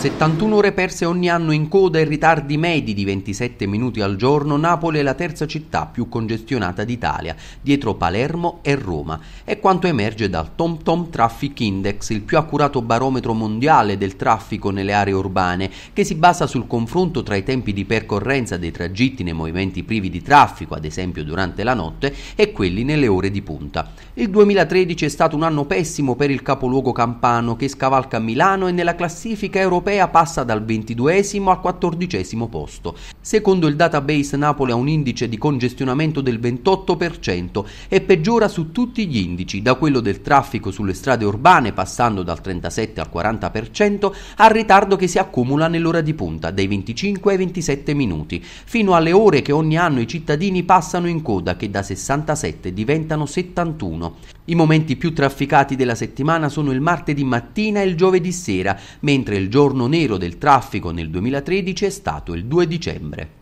71 ore perse ogni anno in coda e ritardi medi di 27 minuti al giorno, Napoli è la terza città più congestionata d'Italia, dietro Palermo e Roma. È quanto emerge dal TomTom Traffic Index, il più accurato barometro mondiale del traffico nelle aree urbane, che si basa sul confronto tra i tempi di percorrenza dei tragitti nei movimenti privi di traffico, ad esempio durante la notte, e quelli nelle ore di punta. Il 2013 è stato un anno pessimo per il capoluogo campano che scavalca Milano e nella classifica europea europea passa dal 22 al 14 posto. Secondo il database Napoli ha un indice di congestionamento del 28% e peggiora su tutti gli indici, da quello del traffico sulle strade urbane passando dal 37 al 40% al ritardo che si accumula nell'ora di punta, dai 25 ai 27 minuti, fino alle ore che ogni anno i cittadini passano in coda che da 67 diventano 71. I momenti più trafficati della settimana sono il martedì mattina e il giovedì sera, mentre il giorno giorno nero del traffico nel 2013 è stato il 2 dicembre.